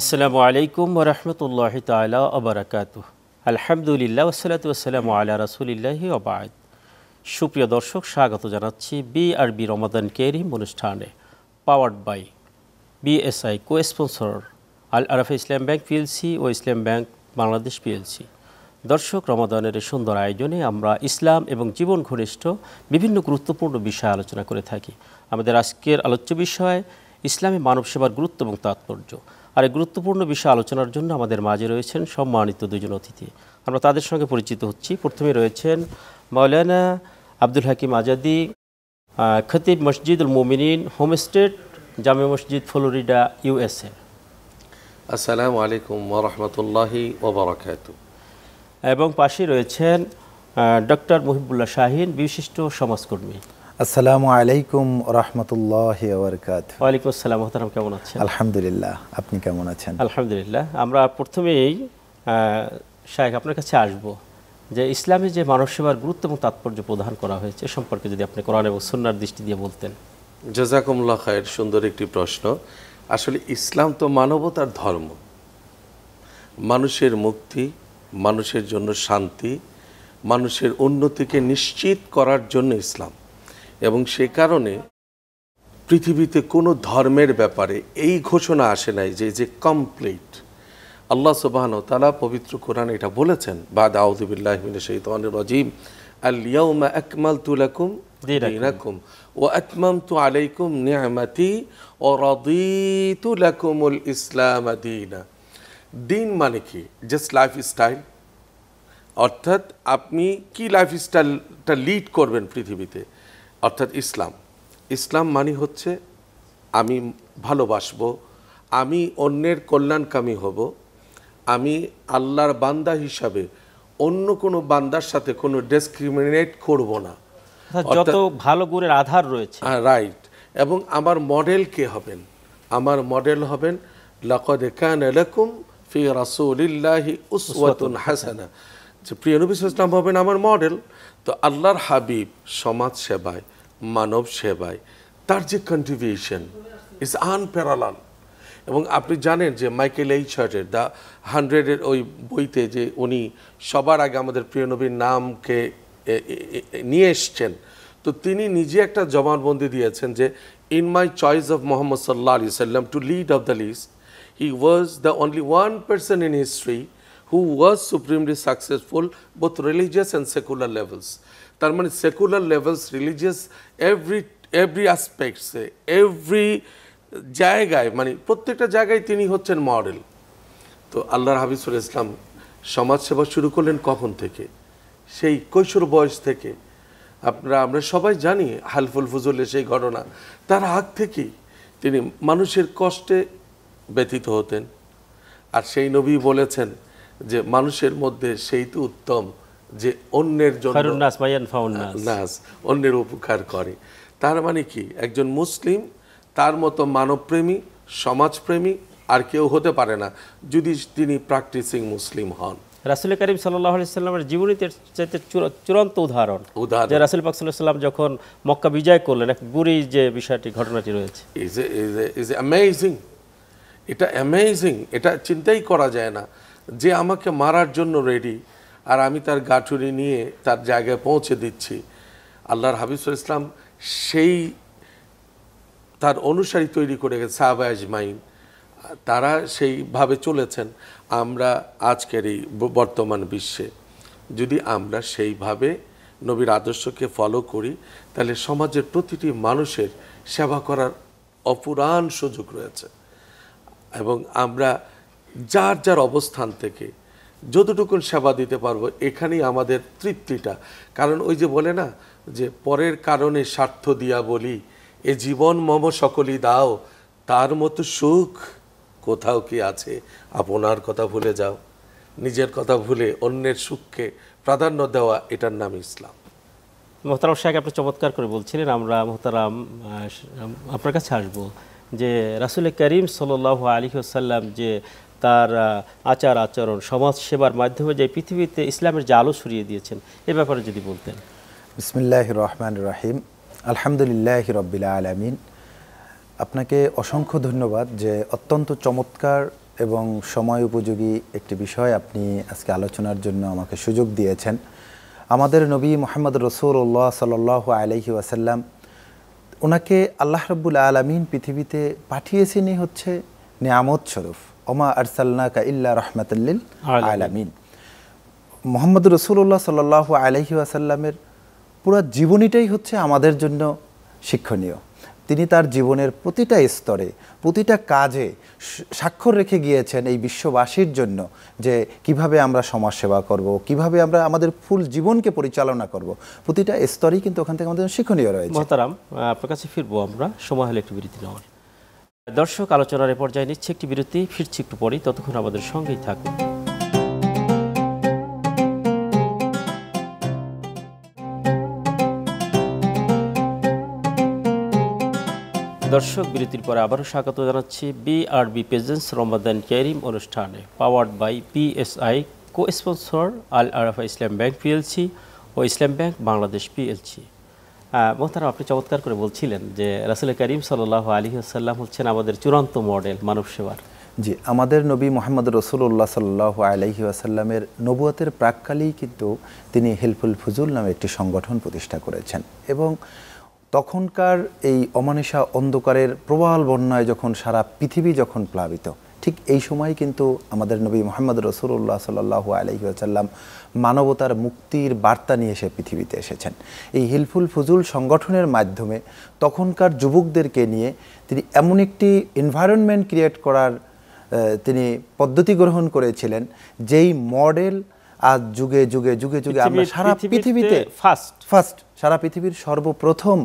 আসসালামু আলাইকুম তাআলা ওয়া বারাকাতুহু আলহামদুলিল্লাহ ওসালাত ওসালাম আল্লাহ রাসুলিল্লাহি ওবায়দ সুপ্রিয় দর্শক স্বাগত জানাচ্ছি বি আর বি রমাদান কেরিম অনুষ্ঠানে powered by BSI co sponsor Al Arafah Islam bank PLC ও ইসলাম ব্যাংক বাংলাদেশ পিএলসি দর্শক রমাদানের সুন্দর আয়োজনে আমরা ইসলাম এবং জীবন ঘনিষ্ঠ বিভিন্ন গুরুত্বপূর্ণ বিষয় আলোচনা করে থাকি আমাদের আজকের আলোচ্য বিষয় ইসলামী মানব সেবার গুরুত্ব এবং তাৎপর্য আর এই গুরুত্বপূর্ণ বিষয় আলোচনার জন্য আমাদের মাঝে রয়েছেন সম্মানিত দুজন অতিথি আমরা তাদের সঙ্গে পরিচিত হচ্ছি প্রথমে রয়েছেন মৌলানা আব্দুল হাকিম আজাদি খতিব মসজিদুল মোমিনিন হোমস্টেট জামে মসজিদ ফ্লোরিডা ইউএসএ আসসালামু আলাইকুম ওরহমতুল্লাহি এবং পাশে রয়েছেন ডক্টর মহিবুল্লাহ শাহিন বিশিষ্ট সমাজকর্মী আসসালামু আলাইকুম রহমতুল্লাহ ওয়ালাইকুম আসসালাম মহতারাম কেমন আছেন আলহামদুলিল্লাহ আপনি কেমন আছেন আলহামদুলিল্লাহ আমরা প্রথমেই শায়েখ আপনার কাছে আসব যে ইসলামে যে মানব সেবার গুরুত্ব এবং তাৎপর্য প্রদান করা হয়েছে সম্পর্কে যদি আপনি কোরআন এবং সুন্নার দৃষ্টি দিয়ে বলতেন জাজাকুমুল্লাহ খায়ের সুন্দর একটি প্রশ্ন আসলে ইসলাম তো মানবতার ধর্ম মানুষের মুক্তি মানুষের জন্য শান্তি মানুষের উন্নতিকে নিশ্চিত করার জন্য ইসলাম এবং সে কারণে পৃথিবীতে কোনো ধর্মের ব্যাপারে এই ঘোষণা আসে নাই যে যে কমপ্লিট আল্লাহ সুবাহন তালা পবিত্র কোরআন এটা বলেছেন বা দাউদুবিল্লাহমিন শহীদান রাজিম আলিয়াউমা আকমাল তুলাকুম দিনাকুম ও আকমাম তু আলাইকুম নিয়ামাতি ও রদিতু লাকুমুল ইসলাম দিনা দিন মানে কি জাস্ট লাইফ লাইফস্টাইল অর্থাৎ আপনি কি লাইফ লাইফস্টাইলটা লিড করবেন পৃথিবীতে অর্থাৎ ইসলাম ইসলাম মানে হচ্ছে আমি ভালোবাসব আমি অন্যের কল্যাণকামী হব আমি আল্লাহর বান্দা হিসাবে অন্য কোনো বান্দার সাথে কোনো ডিসক্রিমিনেট করব না যত ভালো গুণের আধার রয়েছে রাইট এবং আমার মডেল কে হবেন আমার মডেল হবেন লাকদ কান লাকুম ফি রাসূলিল্লাহি উসওয়াতুন হাসানা যে প্রিয় নবী ইসলাম হবেন আমার মডেল তো আল্লাহর হাবিব সমাজ সেবায় মানব সেবায় তার যে কন্ট্রিবিউশন ইজ আনপ্যারালাল এবং আপনি জানেন যে মাইকেল এই শার্টের দ্য হান্ড্রেডের ওই বইতে যে উনি সবার আগে আমাদের প্রিয় নবীর নামকে নিয়ে এসছেন তো তিনি নিজে একটা জবানবন্দি দিয়েছেন যে in my choice of Muhammad সাল্লা আলি সাল্লাম to lead of the list he was the only one person in history who was supremely successful both religious and secular levels তার মানে secular levels religious every every aspects every জায়গায় মানে প্রত্যেকটা জায়গায় তিনি হচ্ছেন মডেল তো আল্লাহর হাফিজুল ইসলাম সমাজসেবা শুরু করলেন কখন থেকে সেই কৈশোর বয়স থেকে আপনারা আমরা সবাই জানি হালফুল ফুজুলের সেই ঘটনা তার আগ থেকেই তিনি মানুষের কষ্টে ব্যতীত হতেন আর সেই নবী বলেছেন যে মানুষের মধ্যে সেই তো উত্তম যে অন্যের জন্য নাস অন্যের উপকার করে তার মানে কি একজন মুসলিম তার মতো মানবপ্রেমী সমাজপ্রেমী আর কেউ হতে পারে না যদি তিনি প্র্যাকটিসিং মুসলিম হন রাসুল করিম সাল্লামের জীবনীতে চাইতে চূড়ান্ত উদাহরণ যে রাসুল পাক সাল্লাম যখন মক্কা বিজয় করলেন এক বুড়ি যে বিষয়টি ঘটনাটি রয়েছে ইজ ইজ ইজ অ্যামেজিং এটা অ্যামেজিং এটা চিন্তাই করা যায় না যে আমাকে মারার জন্য রেডি আর আমি তার গাঠুরি নিয়ে তার জায়গায় পৌঁছে দিচ্ছি আল্লাহর হাবিবুল ইসলাম সেই তার অনুসারী তৈরি করে গেছে সাহাবা মাইন তারা সেইভাবে চলেছেন আমরা আজকের এই বর্তমান বিশ্বে যদি আমরা সেইভাবে নবীর আদর্শকে ফলো করি তাহলে সমাজের প্রতিটি মানুষের সেবা করার অপুরাণ সুযোগ রয়েছে এবং আমরা যার যার অবস্থান থেকে যতটুকু সেবা দিতে পারবো এখানেই আমাদের তৃপ্তিটা কারণ ওই যে বলে না যে পরের কারণে স্বার্থ দিয়া বলি এ জীবন মম সকলই দাও তার মতো সুখ কোথাও কি আছে আপনার কথা ভুলে যাও নিজের কথা ভুলে অন্যের সুখকে প্রাধান্য দেওয়া এটার নাম ইসলাম মোহতারাম শাহ আপনি চমৎকার করে বলছিলেন আমরা মোহতারাম আপনার কাছে আসবো যে রাসুল করিম সাল আলী আসাল্লাম যে তার আচার আচরণ সমাজ সেবার মাধ্যমে যে পৃথিবীতে ইসলামের যে আলো ছড়িয়ে দিয়েছেন এ ব্যাপারে যদি বলতেন বিসমিল্লাহ রহমান রাহিম আলহামদুলিল্লাহ রব্বিল আলমিন আপনাকে অসংখ্য ধন্যবাদ যে অত্যন্ত চমৎকার এবং সময় উপযোগী একটি বিষয় আপনি আজকে আলোচনার জন্য আমাকে সুযোগ দিয়েছেন আমাদের নবী মোহাম্মদ রসুল্লাহ সাল আলহি ওয়াসাল্লাম ওনাকে আল্লাহ রব্বুল আলমিন পৃথিবীতে পাঠিয়েছেনই হচ্ছে নিয়ামত স্বরূপ ওমা আরসাল্লাকা ইল্লা রহমাতাল্লিল আলামিন মোহাম্মদ রসুল্লাহ সাল আলহি আসাল্লামের পুরো জীবনীটাই হচ্ছে আমাদের জন্য শিক্ষণীয় তিনি তার জীবনের প্রতিটা স্তরে প্রতিটা কাজে স্বাক্ষর রেখে গিয়েছেন এই বিশ্ববাসীর জন্য যে কিভাবে আমরা সমাজ সেবা করব কিভাবে আমরা আমাদের ফুল জীবনকে পরিচালনা করব প্রতিটা স্তরেই কিন্তু ওখান থেকে আমাদের শিক্ষণীয় রয়েছে মহতারাম আপনার কাছে ফিরবো আমরা সময় হলে একটু বিরতি নেওয়ার দর্শক আলোচনার এ পর্যায়ে নিচ্ছে একটি বিরতি ফিরছি একটু পরেই ততক্ষণ আমাদের সঙ্গেই থাকুন দর্শক বিরতির পরে আবারও স্বাগত জানাচ্ছি বিআরবি প্রেজেন্স রমাদান কেরিম অনুষ্ঠানে powered by PSI co sponsor Al Arafah Islam bank PLC ও ইসলাম ব্যাংক বাংলাদেশ পিএলসি মোহতারা আপনি চমৎকার করে বলছিলেন যে রাসুল করিম সাল আলী আসাল্লাম হচ্ছেন আমাদের চূড়ান্ত মডেল মানব সেবার জি আমাদের নবী মোহাম্মদ রসুল্লাহ সাল্লাহ আলহি আসাল্লামের নবুয়াতের প্রাককালেই কিন্তু তিনি হেল্পফুল ফজুল নামে একটি সংগঠন প্রতিষ্ঠা করেছেন এবং তখনকার এই অমানিসা অন্ধকারের প্রবাল বন্যায় যখন সারা পৃথিবী যখন প্লাবিত ঠিক এই সময় কিন্তু আমাদের নবী মোহাম্মদ রসুল্লাহ সাল্লাহ আলহি আসাল্লাম মানবতার মুক্তির বার্তা নিয়ে এসে পৃথিবীতে এসেছেন এই হিলফুল ফজুল সংগঠনের মাধ্যমে তখনকার যুবকদেরকে নিয়ে তিনি এমন একটি এনভায়রনমেন্ট ক্রিয়েট করার তিনি পদ্ধতি গ্রহণ করেছিলেন যেই মডেল আজ যুগে যুগে যুগে যুগে আমরা সারা পৃথিবীতে ফার্স্ট ফার্স্ট সারা পৃথিবীর সর্বপ্রথম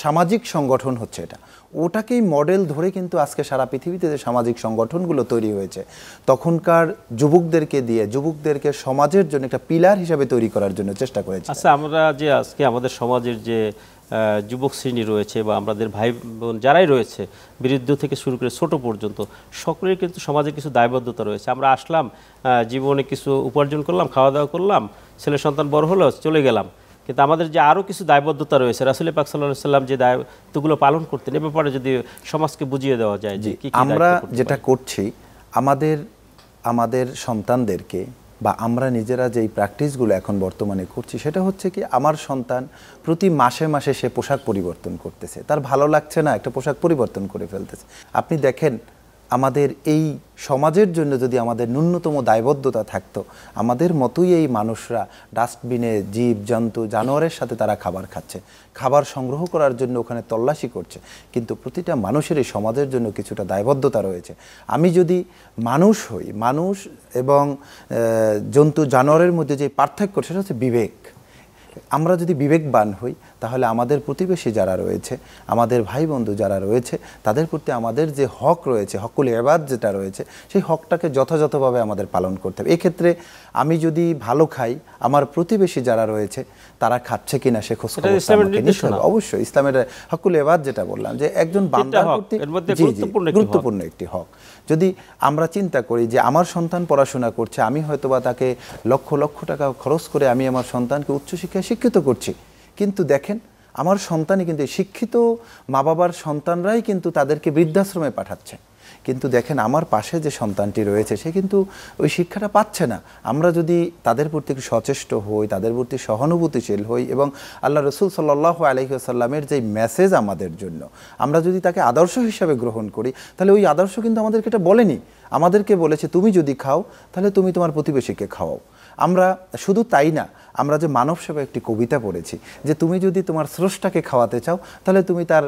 সামাজিক সংগঠন হচ্ছে এটা ওটাকেই মডেল ধরে কিন্তু আজকে সারা পৃথিবীতে যে সামাজিক সংগঠনগুলো তৈরি হয়েছে তখনকার যুবকদেরকে দিয়ে যুবকদেরকে সমাজের জন্য একটা পিলার হিসাবে তৈরি করার জন্য চেষ্টা করেছে আচ্ছা আমরা যে আজকে আমাদের সমাজের যে যুবক শ্রেণী রয়েছে বা আমাদের ভাই বোন যারাই রয়েছে বিরুদ্ধ থেকে শুরু করে ছোট পর্যন্ত সকলের কিন্তু সমাজে কিছু দায়বদ্ধতা রয়েছে আমরা আসলাম জীবনে কিছু উপার্জন করলাম খাওয়া দাওয়া করলাম ছেলে সন্তান বড় হলো চলে গেলাম কিন্তু আমাদের যে আরও কিছু দায়বদ্ধতা রয়েছে রাসুলের পাক সাল্লাহ সাল্লাম যে দায়িত্বগুলো পালন করতেন এ ব্যাপারে যদি সমাজকে বুঝিয়ে দেওয়া যায় যে আমরা যেটা করছি আমাদের আমাদের সন্তানদেরকে বা আমরা নিজেরা যেই প্র্যাকটিসগুলো এখন বর্তমানে করছি সেটা হচ্ছে কি আমার সন্তান প্রতি মাসে মাসে সে পোশাক পরিবর্তন করতেছে তার ভালো লাগছে না একটা পোশাক পরিবর্তন করে ফেলতেছে আপনি দেখেন আমাদের এই সমাজের জন্য যদি আমাদের ন্যূনতম দায়বদ্ধতা থাকতো আমাদের মতোই এই মানুষরা ডাস্টবিনে জীব জন্তু জানোয়ারের সাথে তারা খাবার খাচ্ছে খাবার সংগ্রহ করার জন্য ওখানে তল্লাশি করছে কিন্তু প্রতিটা মানুষেরই সমাজের জন্য কিছুটা দায়বদ্ধতা রয়েছে আমি যদি মানুষ হই মানুষ এবং জন্তু জানোয়ারের মধ্যে যে পার্থক্য সেটা হচ্ছে বিবেক আমরা যদি বিবেকবান হই তাহলে আমাদের প্রতিবেশী যারা রয়েছে আমাদের ভাই বন্ধু যারা রয়েছে তাদের প্রতি আমাদের যে হক রয়েছে হকুল এবাদ যেটা রয়েছে সেই হকটাকে যথাযথভাবে আমাদের পালন করতে হবে এক্ষেত্রে আমি যদি ভালো খাই আমার প্রতিবেশী যারা রয়েছে তারা খাচ্ছে কিনা সে খোঁজ অবশ্যই ইসলামের হকুল এবার যেটা বললাম যে একজন গুরুত্বপূর্ণ একটি হক যদি আমরা চিন্তা করি যে আমার সন্তান পড়াশোনা করছে আমি হয়তোবা তাকে লক্ষ লক্ষ টাকা খরচ করে আমি আমার সন্তানকে উচ্চশিক্ষায় শিক্ষিত করছি কিন্তু দেখেন আমার সন্তানই কিন্তু শিক্ষিত মা বাবার সন্তানরাই কিন্তু তাদেরকে বৃদ্ধাশ্রমে পাঠাচ্ছে কিন্তু দেখেন আমার পাশে যে সন্তানটি রয়েছে সে কিন্তু ওই শিক্ষাটা পাচ্ছে না আমরা যদি তাদের প্রতি সচেষ্ট হই তাদের প্রতি সহানুভূতিশীল হই এবং আল্লাহ রসুল সাল্লাহ আলহিহাসাল্লামের যে মেসেজ আমাদের জন্য আমরা যদি তাকে আদর্শ হিসাবে গ্রহণ করি তাহলে ওই আদর্শ কিন্তু আমাদেরকে এটা বলেনি আমাদেরকে বলেছে তুমি যদি খাও তাহলে তুমি তোমার প্রতিবেশীকে খাওয়াও আমরা শুধু তাই না আমরা যে মানব সেবা একটি কবিতা পড়েছি যে তুমি যদি তোমার স্রষ্টাকে খাওয়াতে চাও তাহলে তুমি তার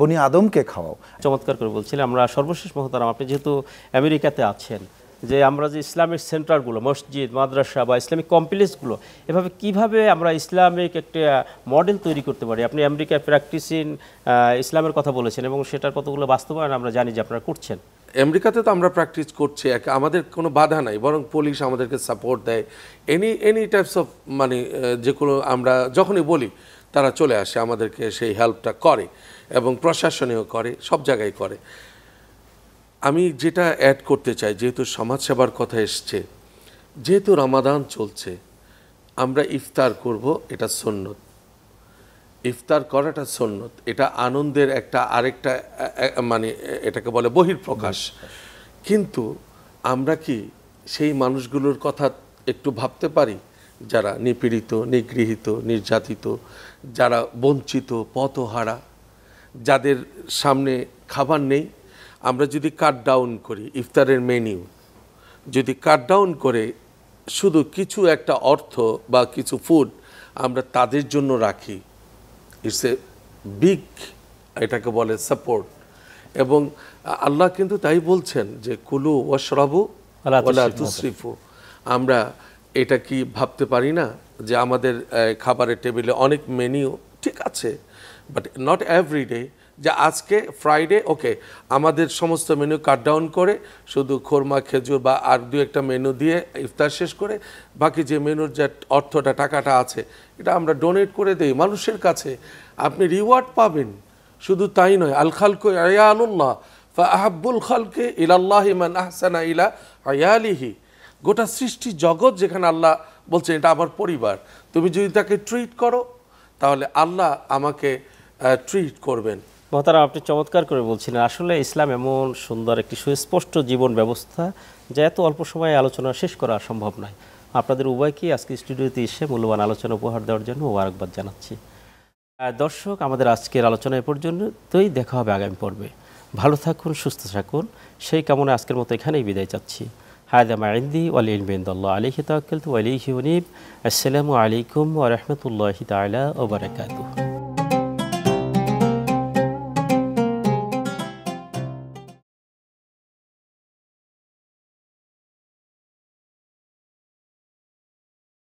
বনি আদমকে খাওয়াও চমৎকার করে বলছিলাম আমরা সর্বশেষ মহতারাম আপনি যেহেতু আমেরিকাতে আছেন যে আমরা যে ইসলামিক সেন্টারগুলো মসজিদ মাদ্রাসা বা ইসলামিক কমপ্লেক্সগুলো এভাবে কিভাবে আমরা ইসলামিক একটা মডেল তৈরি করতে পারি আপনি আমেরিকায় প্র্যাকটিস ইন ইসলামের কথা বলেছেন এবং সেটার কতগুলো বাস্তবায়ন আমরা জানি যে আপনারা করছেন আমেরিকাতে তো আমরা প্র্যাকটিস করছি এক আমাদের কোনো বাধা নাই বরং পুলিশ আমাদেরকে সাপোর্ট দেয় এনি এনি টাইপস অফ মানে যে কোনো আমরা যখনই বলি তারা চলে আসে আমাদেরকে সেই হেল্পটা করে এবং প্রশাসনেও করে সব জায়গায় করে আমি যেটা অ্যাড করতে চাই যেহেতু সমাজসেবার কথা এসছে যেহেতু রমাদান চলছে আমরা ইফতার করব এটা সন্ন্যত ইফতার করাটা সন্ন্যত এটা আনন্দের একটা আরেকটা মানে এটাকে বলে বহির্প্রকাশ কিন্তু আমরা কি সেই মানুষগুলোর কথা একটু ভাবতে পারি যারা নিপীড়িত নিগৃহীত নির্যাতিত যারা বঞ্চিত পথহারা যাদের সামনে খাবার নেই আমরা যদি কাট ডাউন করি ইফতারের মেনিউ যদি কাট ডাউন করে শুধু কিছু একটা অর্থ বা কিছু ফুড আমরা তাদের জন্য রাখি ইটস এ বিগ এটাকে বলে সাপোর্ট এবং আল্লাহ কিন্তু তাই বলছেন যে কুলু ওয়াশরাবু ওলা আমরা এটা কি ভাবতে পারি না যে আমাদের খাবারের টেবিলে অনেক মেনিও ঠিক আছে বাট নট এভরিডে ডে যে আজকে ফ্রাইডে ওকে আমাদের সমস্ত মেনু কাট ডাউন করে শুধু খোরমা খেজুর বা আর দু একটা মেনু দিয়ে ইফতার শেষ করে বাকি যে মেনুর যে অর্থটা টাকাটা আছে এটা আমরা ডোনেট করে দেই মানুষের কাছে আপনি রিওয়ার্ড পাবেন শুধু তাই নয় আল খালকো আয়ানুল্লাহ ফা আহাবুল খালকে ইলাল্লাহ ইমান আহসানা ইলা আয়ালিহি গোটা সৃষ্টি জগৎ যেখানে আল্লাহ বলছেন এটা আমার পরিবার তুমি যদি তাকে ট্রিট করো তাহলে আল্লাহ আমাকে ট্রিট করবেন মহাতারা আপনি চমৎকার করে বলছিলেন আসলে ইসলাম এমন সুন্দর একটি সুস্পষ্ট জীবন ব্যবস্থা যা এত অল্প সময়ে আলোচনা শেষ করা সম্ভব নয় আপনাদের উভয়কেই আজকে স্টুডিওতে এসে মূল্যবান আলোচনা উপহার দেওয়ার জন্য মোবারকবাদ জানাচ্ছি দর্শক আমাদের আজকের আলোচনা এ পর্যন্তই দেখা হবে আগামী পর্বে ভালো থাকুন সুস্থ থাকুন সেই কামনা আজকের মতো এখানেই বিদায় চাচ্ছি হায়দা মাইন্দি ওয়ালি ইলমিন্দাল্লাহ আলিহি তাকলতু আলিহি আসসালামু আলাইকুম ওরহমতুল্লাহি তালা ওবরাকাতু